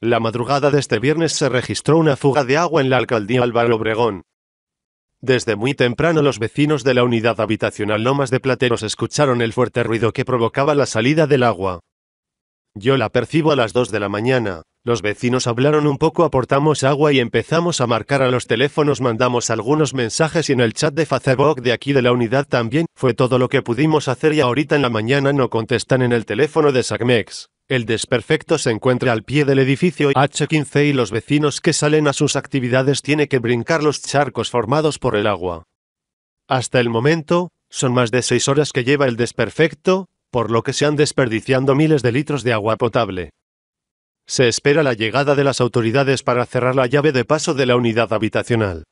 La madrugada de este viernes se registró una fuga de agua en la alcaldía Álvaro Obregón. Desde muy temprano los vecinos de la unidad habitacional Lomas de Plateros escucharon el fuerte ruido que provocaba la salida del agua. Yo la percibo a las 2 de la mañana. Los vecinos hablaron un poco, aportamos agua y empezamos a marcar a los teléfonos, mandamos algunos mensajes y en el chat de Facebook de aquí de la unidad también, fue todo lo que pudimos hacer y ahorita en la mañana no contestan en el teléfono de SACMEX. El desperfecto se encuentra al pie del edificio H15 y los vecinos que salen a sus actividades tienen que brincar los charcos formados por el agua. Hasta el momento, son más de seis horas que lleva el desperfecto, por lo que se han desperdiciando miles de litros de agua potable. Se espera la llegada de las autoridades para cerrar la llave de paso de la unidad habitacional.